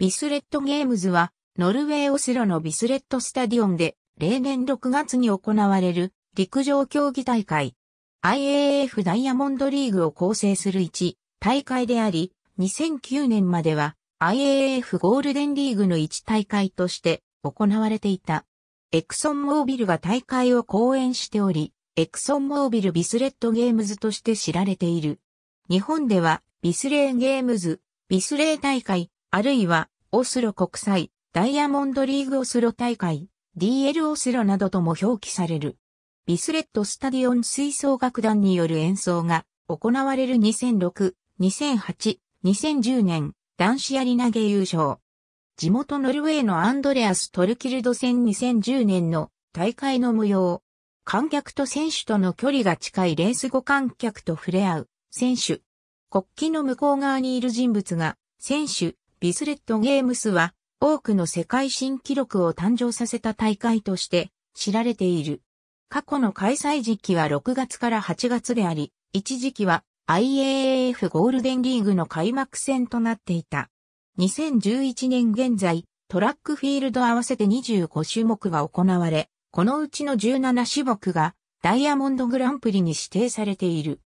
ビスレットゲームズは、ノルウェーオスロのビスレットスタディオンで、例年6月に行われる陸上競技大会。IAF ダイヤモンドリーグを構成する1大会であり、2009年までは IAF ゴールデンリーグの1大会として行われていた。エクソンモービルが大会を講演しており、エクソンモービルビスレットゲームズとして知られている。日本ではビスレーゲームズ、ビスレー大会、あるいは、オスロ国際、ダイヤモンドリーグオスロ大会、DL オスロなどとも表記される。ビスレットスタディオン吹奏楽団による演奏が行われる2006、2008、2010年男子やり投げ優勝。地元ノルウェーのアンドレアス・トルキルド戦2010年の大会の模様。観客と選手との距離が近いレース後観客と触れ合う選手。国旗の向こう側にいる人物が選手、ビスレットゲームスは多くの世界新記録を誕生させた大会として知られている。過去の開催時期は6月から8月であり、一時期は IAAF ゴールデンリーグの開幕戦となっていた。2011年現在、トラックフィールド合わせて25種目が行われ、このうちの17種目がダイヤモンドグランプリに指定されている。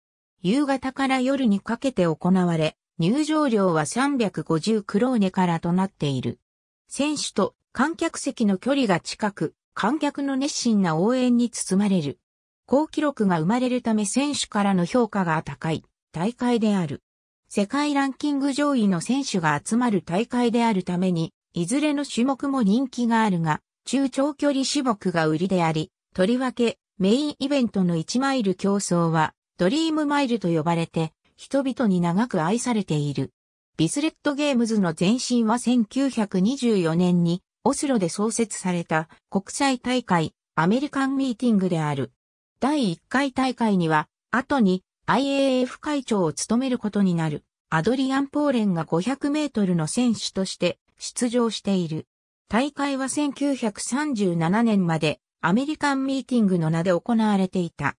夕方から夜にかけて行われ、入場料は350クローネからとなっている。選手と観客席の距離が近く、観客の熱心な応援に包まれる。高記録が生まれるため選手からの評価が高い大会である。世界ランキング上位の選手が集まる大会であるために、いずれの種目も人気があるが、中長距離種目が売りであり、とりわけメインイベントの1マイル競争はドリームマイルと呼ばれて、人々に長く愛されている。ビスレットゲームズの前身は1924年にオスロで創設された国際大会アメリカンミーティングである。第1回大会には後に IAF 会長を務めることになるアドリアン・ポーレンが500メートルの選手として出場している。大会は1937年までアメリカンミーティングの名で行われていた。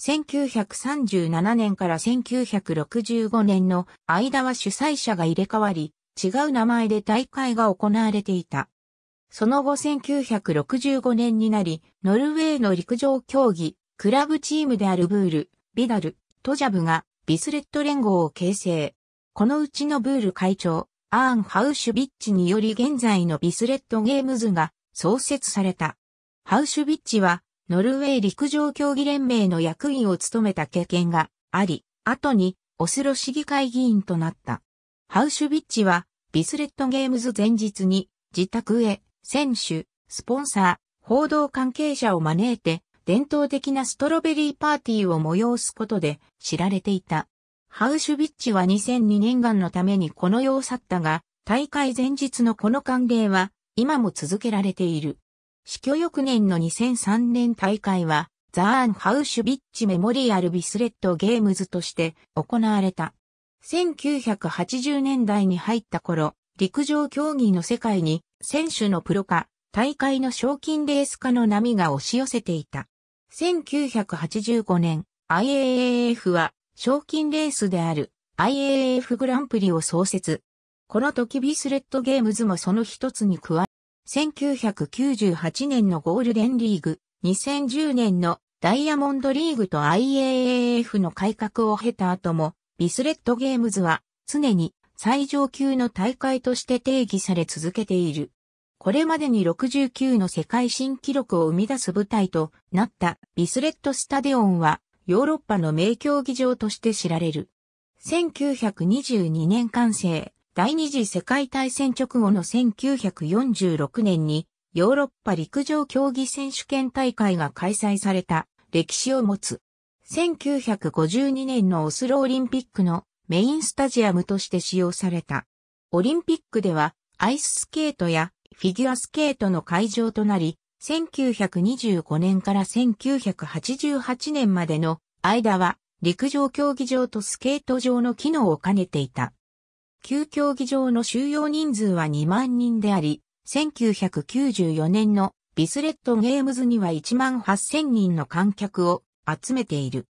1937年から1965年の間は主催者が入れ替わり、違う名前で大会が行われていた。その後1965年になり、ノルウェーの陸上競技、クラブチームであるブール、ビダル、トジャブがビスレット連合を形成。このうちのブール会長、アーン・ハウシュビッチにより現在のビスレットゲームズが創設された。ハウシュビッチはノルウェー陸上競技連盟の役員を務めた経験があり、後にオスロ市議会議員となった。ハウシュビッチはビスレットゲームズ前日に自宅へ選手、スポンサー、報道関係者を招いて伝統的なストロベリーパーティーを催すことで知られていた。ハウシュビッチは2002年間のためにこの世を去ったが、大会前日のこの歓迎は今も続けられている。死去翌年の2003年大会は、ザーン・ハウシュビッチ・メモリアル・ビスレット・ゲームズとして行われた。1980年代に入った頃、陸上競技の世界に選手のプロ化、大会の賞金レース化の波が押し寄せていた。1985年、IAAF は賞金レースである IAAF グランプリを創設。この時ビスレットゲームズもその一つに加1998年のゴールデンリーグ、2010年のダイヤモンドリーグと IAAF の改革を経た後も、ビスレットゲームズは常に最上級の大会として定義され続けている。これまでに69の世界新記録を生み出す舞台となったビスレットスタデオンはヨーロッパの名競技場として知られる。1922年完成、第二次世界大戦直後の1946年にヨーロッパ陸上競技選手権大会が開催された歴史を持つ。1952年のオスロオリンピックのメインスタジアムとして使用された。オリンピックではアイススケートやフィギュアスケートの会場となり、1925年から1988年までの間は陸上競技場とスケート場の機能を兼ねていた。旧競技場の収容人数は2万人であり、1994年のビスレットゲームズには1万8000人の観客を集めている。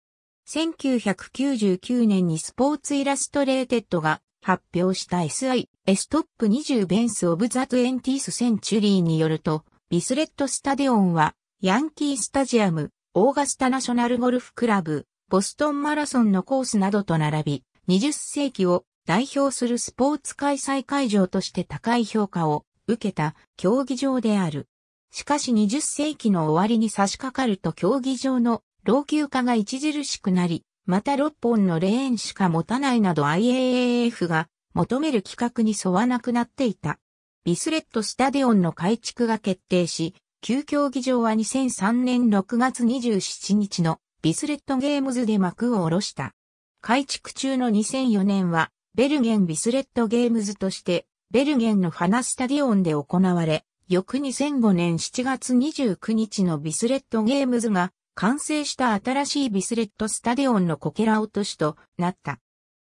1999年にスポーツイラストレーテッドが発表した SI、S トップ20ベンスオブザエンティースセンチュリーによると、ビスレットスタデオンは、ヤンキースタジアム、オーガスタナショナルゴルフクラブ、ボストンマラソンのコースなどと並び、20世紀を代表するスポーツ開催会場として高い評価を受けた競技場である。しかし20世紀の終わりに差し掛かると競技場の老朽化が著しくなり、また6本のレーンしか持たないなど IAAF が求める規格に沿わなくなっていた。ビスレットスタデオンの改築が決定し、旧競技場は2003年6月27日のビスレットゲームズで幕を下ろした。改築中の2004年はベルゲン・ビスレット・ゲームズとして、ベルゲンの花スタディオンで行われ、翌2005年7月29日のビスレット・ゲームズが、完成した新しいビスレット・スタディオンのこけら落としとなった。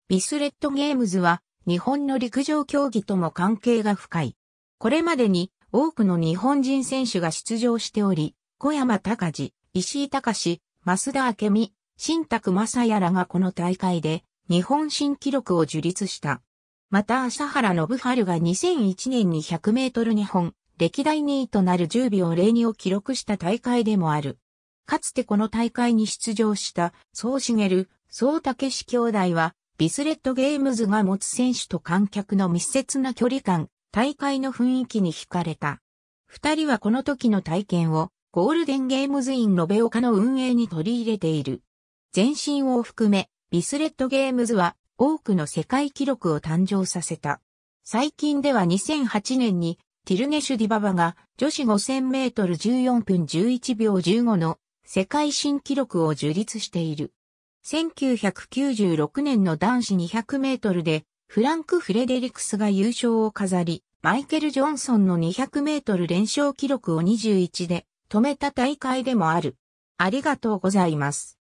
ビスレット・ゲームズは、日本の陸上競技とも関係が深い。これまでに、多くの日本人選手が出場しており、小山隆二、石井隆、増田明美、新宅正也らがこの大会で日本新記録を樹立した。また朝原信春が2001年に100メートル日本、歴代2位となる10秒02を記録した大会でもある。かつてこの大会に出場した、総茂、総武志兄弟は、ビスレットゲームズが持つ選手と観客の密接な距離感、大会の雰囲気に惹かれた。二人はこの時の体験を、ゴールデンゲームズイン延岡の運営に取り入れている。全身を含め、ビスレットゲームズは多くの世界記録を誕生させた。最近では2008年にティルネシュディババが女子5000メートル14分11秒15の世界新記録を樹立している。1996年の男子200メートルでフランク・フレデリクスが優勝を飾り、マイケル・ジョンソンの200メートル連勝記録を21で止めた大会でもある。ありがとうございます。